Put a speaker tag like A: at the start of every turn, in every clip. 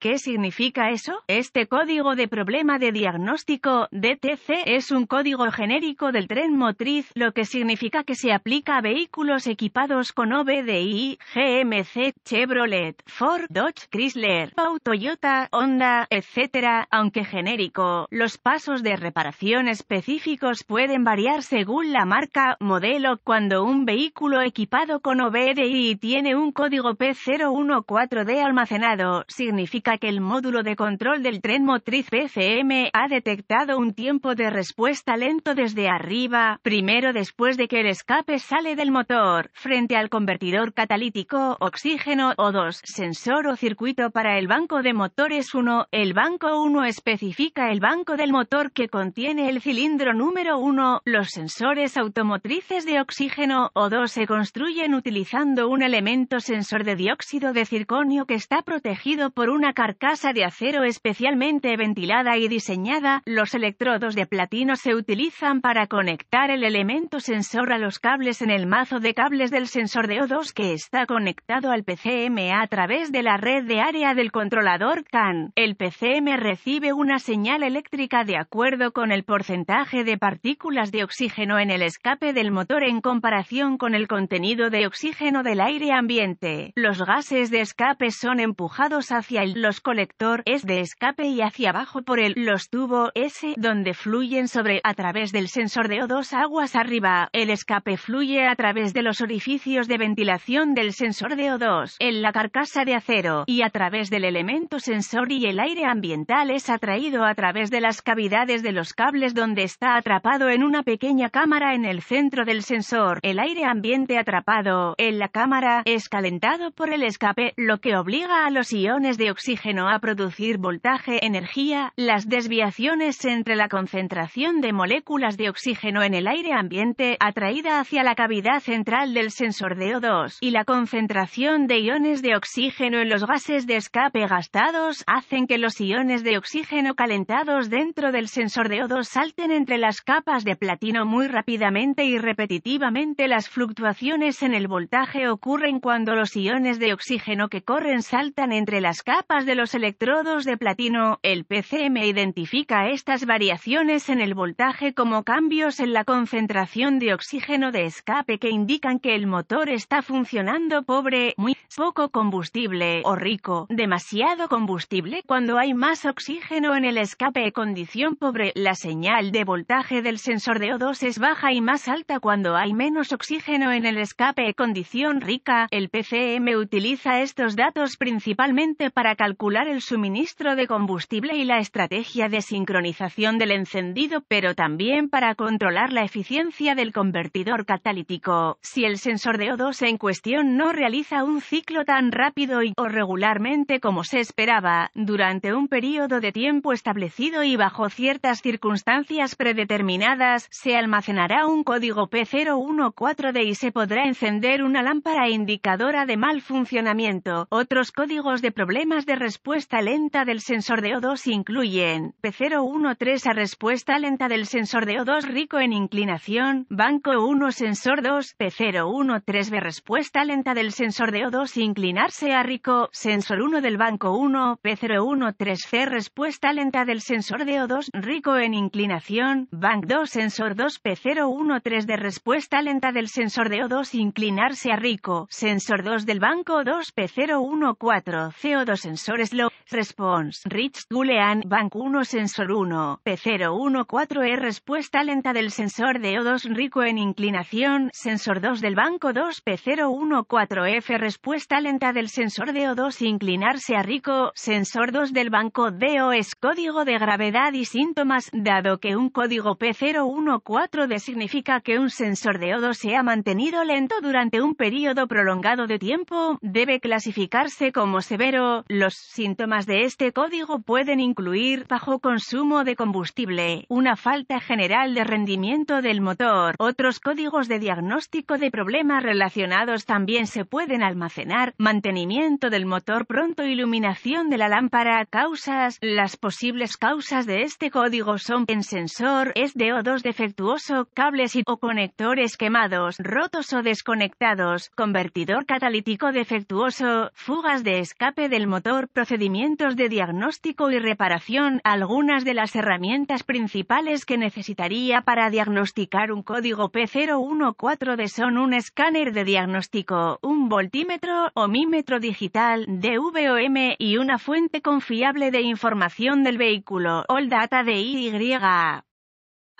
A: ¿Qué significa eso? Este código de problema de diagnóstico, DTC, es un código genérico del tren motriz, lo que significa que se aplica a vehículos equipados con OBDI, GMC, Chevrolet, Ford, Dodge, Chrysler, Pau, Toyota, Honda, etc. Aunque genérico, los pasos de reparación específicos pueden variar según la marca, modelo, cuando un vehículo equipado con OBDI tiene un código P014D almacenado, significa que el módulo de control del tren motriz PCM, ha detectado un tiempo de respuesta lento desde arriba, primero después de que el escape sale del motor, frente al convertidor catalítico, oxígeno O2, sensor o circuito para el banco de motores 1. El banco 1 especifica el banco del motor que contiene el cilindro número 1. Los sensores automotrices de oxígeno O2 se construyen utilizando un elemento sensor de dióxido de circonio que está protegido por una carcasa de acero especialmente ventilada y diseñada, los electrodos de platino se utilizan para conectar el elemento sensor a los cables en el mazo de cables del sensor de O2 que está conectado al PCM a través de la red de área del controlador CAN. El PCM recibe una señal eléctrica de acuerdo con el porcentaje de partículas de oxígeno en el escape del motor en comparación con el contenido de oxígeno del aire ambiente. Los gases de escape son empujados hacia el colector es de escape y hacia abajo por el los tubo S donde fluyen sobre a través del sensor de O2 aguas arriba. El escape fluye a través de los orificios de ventilación del sensor de O2 en la carcasa de acero y a través del elemento sensor y el aire ambiental es atraído a través de las cavidades de los cables donde está atrapado en una pequeña cámara en el centro del sensor. El aire ambiente atrapado en la cámara es calentado por el escape, lo que obliga a los iones de oxígeno a producir voltaje energía, las desviaciones entre la concentración de moléculas de oxígeno en el aire ambiente atraída hacia la cavidad central del sensor de o 2 y la concentración de iones de oxígeno en los gases de escape gastados hacen que los iones de oxígeno calentados dentro del sensor de o 2 salten entre las capas de platino muy rápidamente y repetitivamente las fluctuaciones en el voltaje ocurren cuando los iones de oxígeno que corren saltan entre las capas de los electrodos de platino, el PCM identifica estas variaciones en el voltaje como cambios en la concentración de oxígeno de escape que indican que el motor está funcionando pobre, muy poco combustible o rico, demasiado combustible cuando hay más oxígeno en el escape condición pobre. La señal de voltaje del sensor de O2 es baja y más alta cuando hay menos oxígeno en el escape condición rica. El PCM utiliza estos datos principalmente para calcular calcular el suministro de combustible y la estrategia de sincronización del encendido, pero también para controlar la eficiencia del convertidor catalítico. Si el sensor de O2 en cuestión no realiza un ciclo tan rápido y o regularmente como se esperaba, durante un periodo de tiempo establecido y bajo ciertas circunstancias predeterminadas, se almacenará un código P014D y se podrá encender una lámpara indicadora de mal funcionamiento. Otros códigos de problemas de respuesta lenta del sensor de O2 incluyen P013 a respuesta lenta del sensor de O2 rico en inclinación, banco 1 sensor 2, P013B respuesta lenta del sensor de O2 inclinarse a rico, sensor 1 del banco 1, P013C respuesta lenta del sensor de O2 rico en inclinación, banco 2 sensor 2, P013 de respuesta lenta del sensor de O2 inclinarse a rico, sensor 2 del banco 2, P014, CO2 sensor slow response rich Gulean, bank 1 sensor 1 p014 e respuesta lenta del sensor de O2 rico en inclinación sensor 2 del banco 2 p014f respuesta lenta del sensor de O2 inclinarse a rico sensor 2 del banco DO es código de gravedad y síntomas dado que un código p014d significa que un sensor de O2 se ha mantenido lento durante un periodo prolongado de tiempo debe clasificarse como severo los síntomas de este código pueden incluir bajo consumo de combustible, una falta general de rendimiento del motor. Otros códigos de diagnóstico de problemas relacionados también se pueden almacenar, mantenimiento del motor pronto, iluminación de la lámpara, causas. Las posibles causas de este código son en sensor, SDO2 defectuoso, cables y o conectores quemados, rotos o desconectados, convertidor catalítico defectuoso, fugas de escape del motor, procedimientos de diagnóstico y reparación algunas de las herramientas principales que necesitaría para diagnosticar un código P014D son un escáner de diagnóstico, un voltímetro o mímetro digital DVOM y una fuente confiable de información del vehículo, All Data de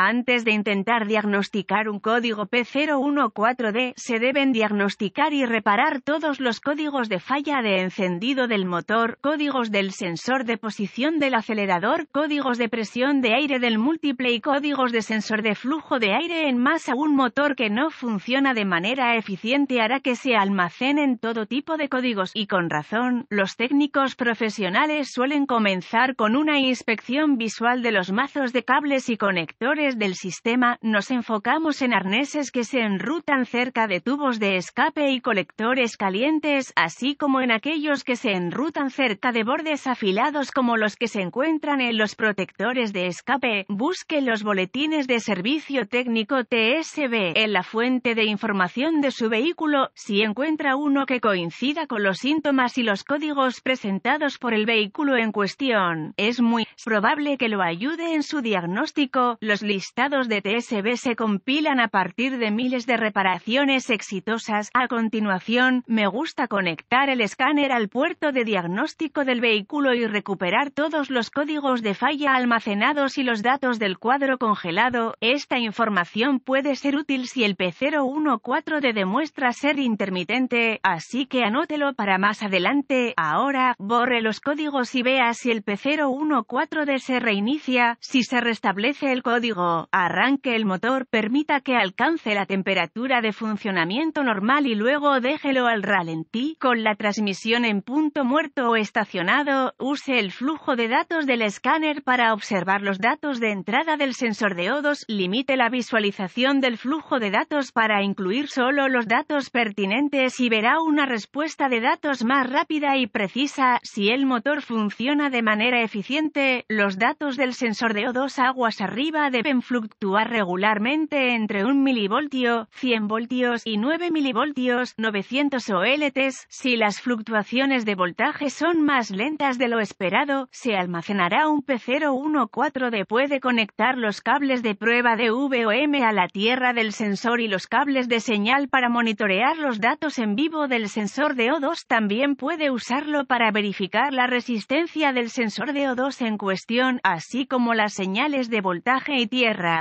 A: antes de intentar diagnosticar un código P014D, se deben diagnosticar y reparar todos los códigos de falla de encendido del motor, códigos del sensor de posición del acelerador, códigos de presión de aire del múltiple y códigos de sensor de flujo de aire en masa. Un motor que no funciona de manera eficiente hará que se almacenen todo tipo de códigos y con razón, los técnicos profesionales suelen comenzar con una inspección visual de los mazos de cables y conectores del sistema, nos enfocamos en arneses que se enrutan cerca de tubos de escape y colectores calientes, así como en aquellos que se enrutan cerca de bordes afilados como los que se encuentran en los protectores de escape. Busque los boletines de servicio técnico TSB en la fuente de información de su vehículo si encuentra uno que coincida con los síntomas y los códigos presentados por el vehículo en cuestión. Es muy probable que lo ayude en su diagnóstico. Los listados de TSB se compilan a partir de miles de reparaciones exitosas. A continuación, me gusta conectar el escáner al puerto de diagnóstico del vehículo y recuperar todos los códigos de falla almacenados y los datos del cuadro congelado. Esta información puede ser útil si el P014D demuestra ser intermitente, así que anótelo para más adelante. Ahora, borre los códigos y vea si el P014D se reinicia, si se restablece el código arranque el motor permita que alcance la temperatura de funcionamiento normal y luego déjelo al ralentí con la transmisión en punto muerto o estacionado, use el flujo de datos del escáner para observar los datos de entrada del sensor de O2, limite la visualización del flujo de datos para incluir solo los datos pertinentes y verá una respuesta de datos más rápida y precisa si el motor funciona de manera eficiente, los datos del sensor de O2 aguas arriba de fluctuar regularmente entre 1 milivoltio, 100 voltios y 9 milivoltios, 900 OLTs. Si las fluctuaciones de voltaje son más lentas de lo esperado, se almacenará un P014D. Puede conectar los cables de prueba de VOM a la tierra del sensor y los cables de señal para monitorear los datos en vivo del sensor de O2. También puede usarlo para verificar la resistencia del sensor de O2 en cuestión, así como las señales de voltaje y tiempo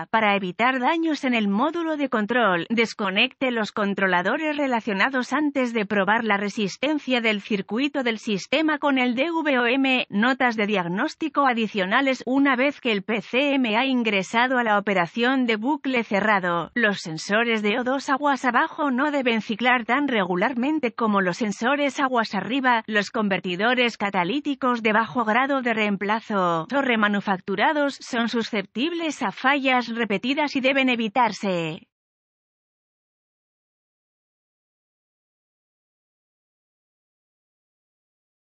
A: para evitar daños en el módulo de control, desconecte los controladores relacionados antes de probar la resistencia del circuito del sistema con el DVOM. Notas de diagnóstico adicionales una vez que el PCM ha ingresado a la operación de bucle cerrado. Los sensores de O2 aguas abajo no deben ciclar tan regularmente como los sensores aguas arriba, los convertidores catalíticos de bajo grado de reemplazo o remanufacturados son susceptibles a fallos fallas repetidas y deben evitarse.